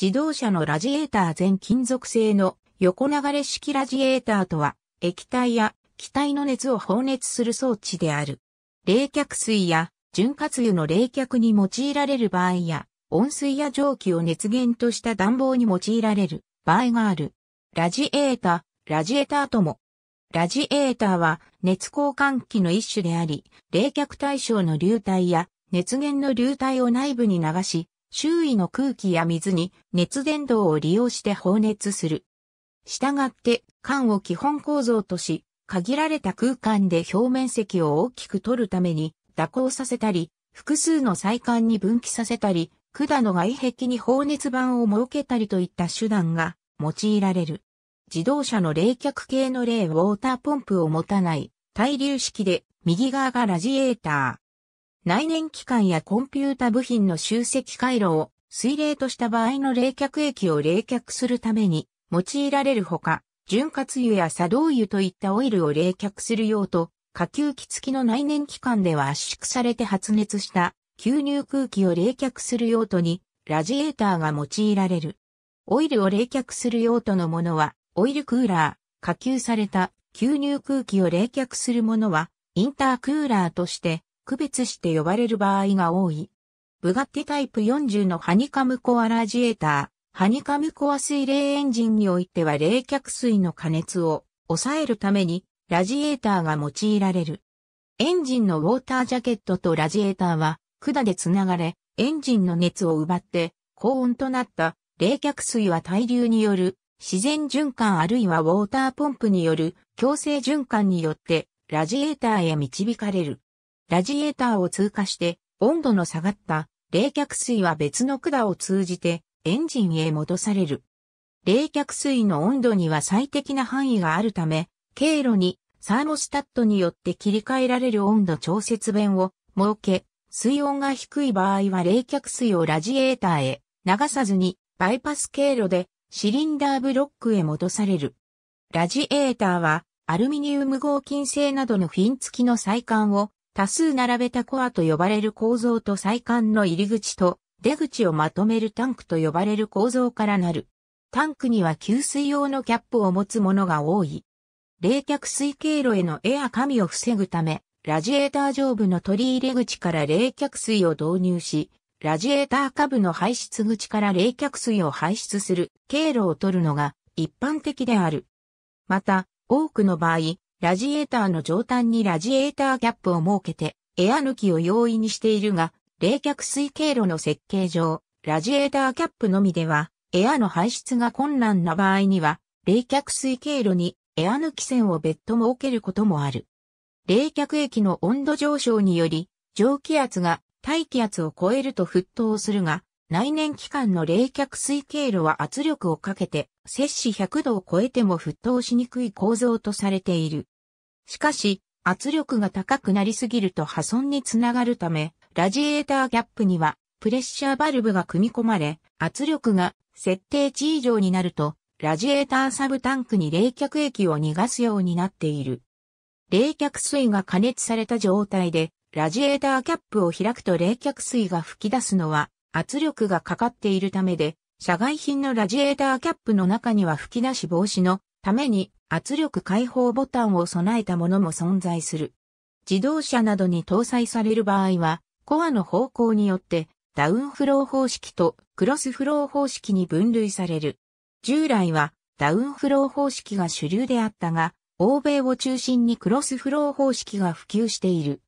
自動車のラジエーター全金属製の横流れ式ラジエーターとは、液体や気体の熱を放熱する装置である。冷却水や潤滑油の冷却に用いられる場合や、温水や蒸気を熱源とした暖房に用いられる場合がある。ラジエータ、ラジエーターとも。ラジエーターは熱交換器の一種であり、冷却対象の流体や熱源の流体を内部に流し、周囲の空気や水に熱伝導を利用して放熱する。従って缶を基本構造とし、限られた空間で表面積を大きく取るために蛇行させたり、複数の細管に分岐させたり、管の外壁に放熱板を設けたりといった手段が用いられる。自動車の冷却系の例ウォーターポンプを持たない対流式で右側がラジエーター。内燃機関やコンピュータ部品の集積回路を水冷とした場合の冷却液を冷却するために用いられるほか、潤滑油や作動油といったオイルを冷却する用途、下吸気付きの内燃機関では圧縮されて発熱した吸入空気を冷却する用途にラジエーターが用いられる。オイルを冷却する用途のものはオイルクーラー、下吸された吸入空気を冷却するものはインタークーラーとして区別して呼ばれる場合が多い。ブガッティタイプ40のハニカムコアラジエーター、ハニカムコア水冷エンジンにおいては冷却水の加熱を抑えるためにラジエーターが用いられる。エンジンのウォータージャケットとラジエーターは管でつながれ、エンジンの熱を奪って高温となった冷却水は対流による自然循環あるいはウォーターポンプによる強制循環によってラジエーターへ導かれる。ラジエーターを通過して温度の下がった冷却水は別の管を通じてエンジンへ戻される。冷却水の温度には最適な範囲があるため、経路にサーモスタットによって切り替えられる温度調節弁を設け、水温が低い場合は冷却水をラジエーターへ流さずにバイパス経路でシリンダーブロックへ戻される。ラジエーターはアルミニウム合金製などのフィン付きの再管を多数並べたコアと呼ばれる構造と最管の入り口と出口をまとめるタンクと呼ばれる構造からなる。タンクには給水用のキャップを持つものが多い。冷却水経路へのエア紙を防ぐため、ラジエーター上部の取り入れ口から冷却水を導入し、ラジエーター下部の排出口から冷却水を排出する経路を取るのが一般的である。また、多くの場合、ラジエーターの上端にラジエーターキャップを設けて、エア抜きを容易にしているが、冷却水経路の設計上、ラジエーターキャップのみでは、エアの排出が困難な場合には、冷却水経路にエア抜き線を別途設けることもある。冷却液の温度上昇により、蒸気圧が大気圧を超えると沸騰するが、内燃機関の冷却水経路は圧力をかけて、摂氏100度を超えても沸騰しにくい構造とされている。しかし、圧力が高くなりすぎると破損につながるため、ラジエーターキャップには、プレッシャーバルブが組み込まれ、圧力が設定値以上になると、ラジエーターサブタンクに冷却液を逃がすようになっている。冷却水が加熱された状態で、ラジエーターキャップを開くと冷却水が噴き出すのは、圧力がかかっているためで、社外品のラジエーターキャップの中には吹き出し防止のために圧力解放ボタンを備えたものも存在する。自動車などに搭載される場合は、コアの方向によってダウンフロー方式とクロスフロー方式に分類される。従来はダウンフロー方式が主流であったが、欧米を中心にクロスフロー方式が普及している。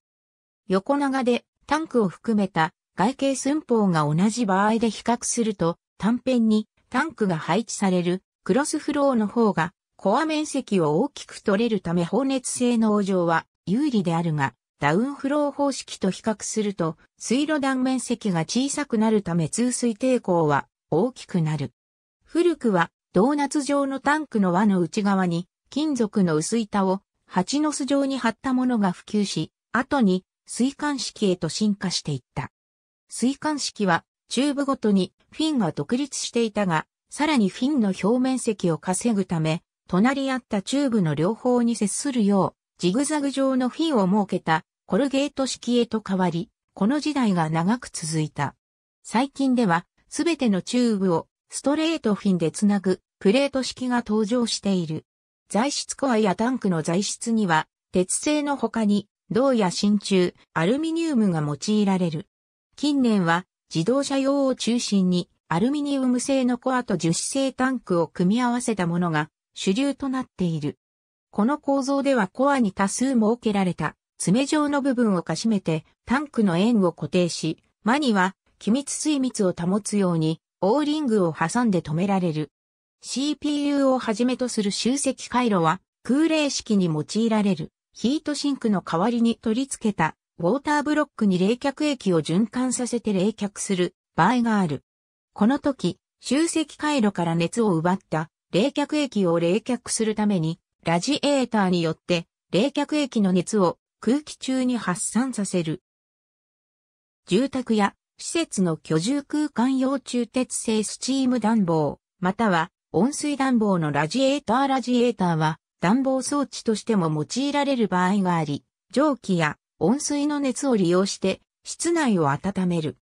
横長でタンクを含めた外形寸法が同じ場合で比較すると、単辺にタンクが配置されるクロスフローの方がコア面積を大きく取れるため放熱性能上は有利であるが、ダウンフロー方式と比較すると、水路断面積が小さくなるため通水抵抗は大きくなる。古くは、ドーナツ状のタンクの輪の内側に、金属の薄板を、蜂の巣状に貼ったものが普及し、後に、水管式へと進化していった。水管式はチューブごとにフィンが独立していたが、さらにフィンの表面積を稼ぐため、隣り合ったチューブの両方に接するよう、ジグザグ状のフィンを設けたコルゲート式へと変わり、この時代が長く続いた。最近では、すべてのチューブをストレートフィンでつなぐプレート式が登場している。材質コアやタンクの材質には、鉄製の他に、銅や真鍮、アルミニウムが用いられる。近年は自動車用を中心にアルミニウム製のコアと樹脂製タンクを組み合わせたものが主流となっている。この構造ではコアに多数設けられた爪状の部分をかしめてタンクの円を固定し、間には気密水密を保つようにオーリングを挟んで止められる。CPU をはじめとする集積回路は空冷式に用いられるヒートシンクの代わりに取り付けたウォーターブロックに冷却液を循環させて冷却する場合がある。この時、集積回路から熱を奪った冷却液を冷却するために、ラジエーターによって冷却液の熱を空気中に発散させる。住宅や施設の居住空間用中鉄製スチーム暖房、または温水暖房のラジエーターラジエーターは暖房装置としても用いられる場合があり、蒸気や温水の熱を利用して室内を温める。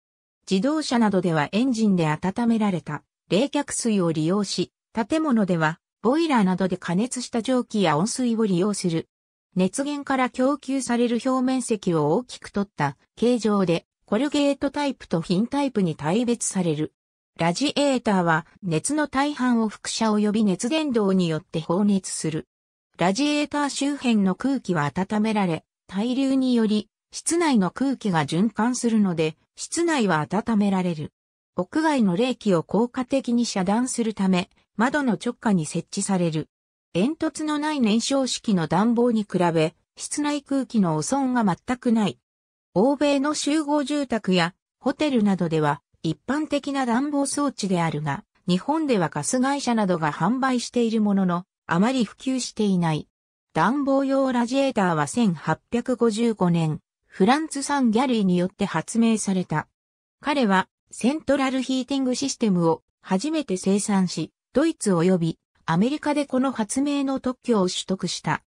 自動車などではエンジンで温められた冷却水を利用し、建物ではボイラーなどで加熱した蒸気や温水を利用する。熱源から供給される表面積を大きく取った形状で、コルゲートタイプとフィンタイプに対別される。ラジエーターは熱の大半を副車及び熱伝導によって放熱する。ラジエーター周辺の空気は温められ、対流により、室内の空気が循環するので、室内は温められる。屋外の冷気を効果的に遮断するため、窓の直下に設置される。煙突のない燃焼式の暖房に比べ、室内空気の汚損が全くない。欧米の集合住宅やホテルなどでは一般的な暖房装置であるが、日本ではガス会社などが販売しているものの、あまり普及していない。暖房用ラジエーターは1855年、フランツ・サン・ギャリーによって発明された。彼はセントラルヒーティングシステムを初めて生産し、ドイツ及びアメリカでこの発明の特許を取得した。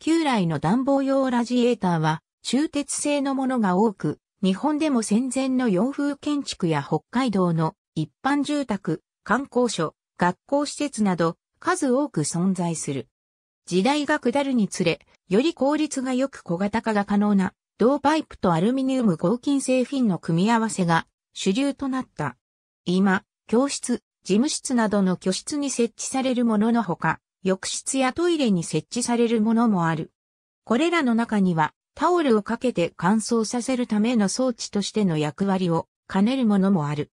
旧来の暖房用ラジエーターは、中鉄製のものが多く、日本でも戦前の洋風建築や北海道の一般住宅、観光所、学校施設など数多く存在する。時代が下るにつれ、より効率が良く小型化が可能な、銅パイプとアルミニウム合金製品の組み合わせが主流となった。今、教室、事務室などの居室に設置されるもののほか、浴室やトイレに設置されるものもある。これらの中には、タオルをかけて乾燥させるための装置としての役割を兼ねるものもある。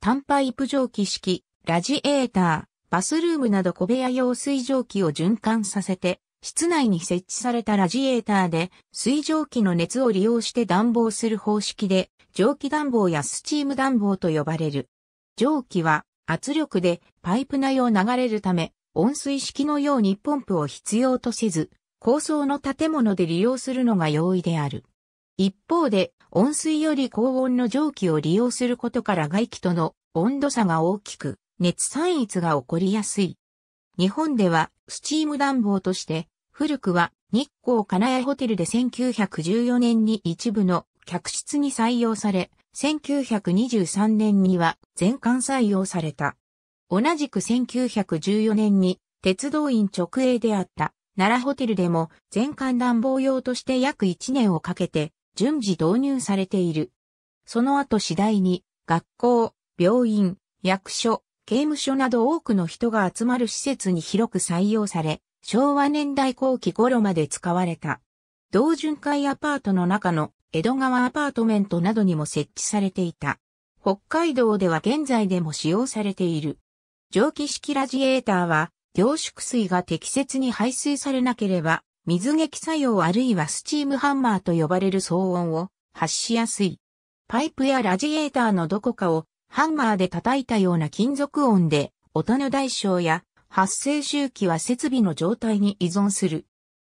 単パイプ蒸気式、ラジエーター、バスルームなど小部屋用水蒸気を循環させて、室内に設置されたラジエーターで水蒸気の熱を利用して暖房する方式で、蒸気暖房やスチーム暖房と呼ばれる。蒸気は圧力でパイプ内を流れるため、温水式のようにポンプを必要とせず、高層の建物で利用するのが容易である。一方で、温水より高温の蒸気を利用することから外気との温度差が大きく、熱散逸が起こりやすい。日本ではスチーム暖房として、古くは日光金谷ホテルで1914年に一部の客室に採用され、1923年には全館採用された。同じく1914年に鉄道院直営であった奈良ホテルでも全館暖房用として約1年をかけて順次導入されている。その後次第に学校、病院、役所、刑務所など多くの人が集まる施設に広く採用され、昭和年代後期頃まで使われた。同巡回アパートの中の江戸川アパートメントなどにも設置されていた。北海道では現在でも使用されている。蒸気式ラジエーターは凝縮水が適切に排水されなければ水撃作用あるいはスチームハンマーと呼ばれる騒音を発しやすい。パイプやラジエーターのどこかをハンマーで叩いたような金属音で、音の大小や発生周期は設備の状態に依存する。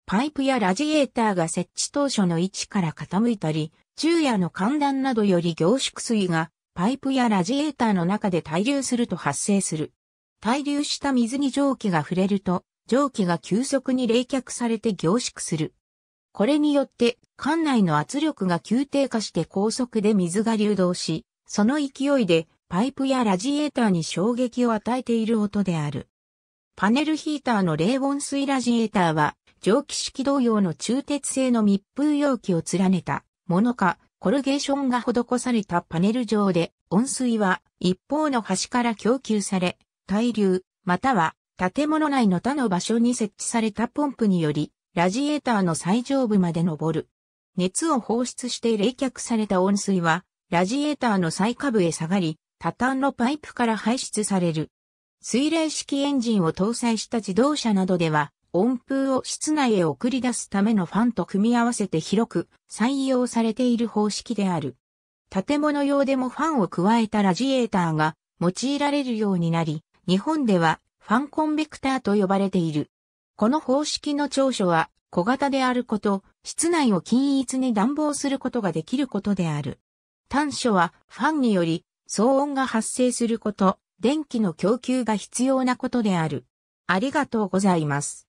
パイプやラジエーターが設置当初の位置から傾いたり、昼夜の寒暖などより凝縮水がパイプやラジエーターの中で滞留すると発生する。滞留した水に蒸気が触れると、蒸気が急速に冷却されて凝縮する。これによって、館内の圧力が急低下して高速で水が流動し、その勢いでパイプやラジエーターに衝撃を与えている音である。パネルヒーターの冷温水ラジエーターは蒸気式同様の中鉄製の密封容器を連ねたものかコルゲーションが施されたパネル上で温水は一方の端から供給され、対流、または建物内の他の場所に設置されたポンプにより、ラジエーターの最上部まで昇る。熱を放出して冷却された温水は、ラジエーターの最下部へ下がり、多端のパイプから排出される。水冷式エンジンを搭載した自動車などでは、温風を室内へ送り出すためのファンと組み合わせて広く採用されている方式である。建物用でもファンを加えたラジエーターが用いられるようになり、日本ではファンコンベクターと呼ばれている。この方式の長所は小型であること、室内を均一に暖房することができることである。短所はファンにより騒音が発生すること、電気の供給が必要なことである。ありがとうございます。